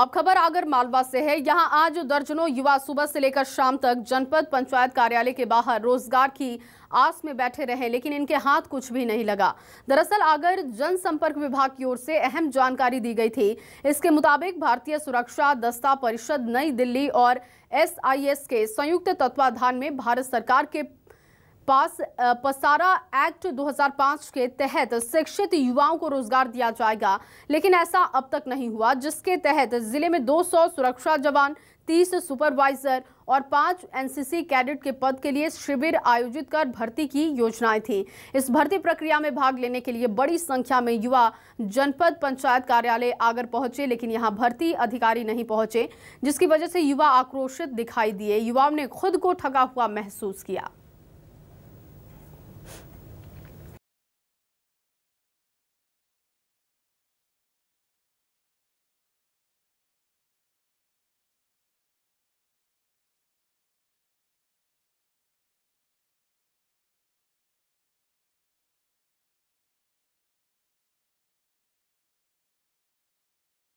अब खबर आगर मालवा से है यहां आज दर्जनों युवा सुबह से लेकर शाम तक जनपद पंचायत कार्यालय के बाहर रोजगार की आस में बैठे रहे लेकिन इनके हाथ कुछ भी नहीं लगा दरअसल आगर जनसंपर्क विभाग की ओर से अहम जानकारी दी गई थी इसके मुताबिक भारतीय सुरक्षा दस्ता परिषद नई दिल्ली और एसआईएस के संयुक्त तत्वाधान में भारत सरकार के पास पसारा एक्ट 2005 के तहत शिक्षित युवाओं को रोजगार दिया जाएगा लेकिन ऐसा अब तक नहीं हुआ जिसके तहत जिले में 200 सुरक्षा जवान 30 सुपरवाइजर और पांच एनसीसी कैडेट के पद के लिए शिविर आयोजित कर भर्ती की योजनाएं थी इस भर्ती प्रक्रिया में भाग लेने के लिए बड़ी संख्या में युवा जनपद पंचायत कार्यालय आगर पहुंचे लेकिन यहां भर्ती अधिकारी नहीं पहुंचे जिसकी वजह से युवा आक्रोशित दिखाई दिए युवाओं ने खुद को ठगा हुआ महसूस किया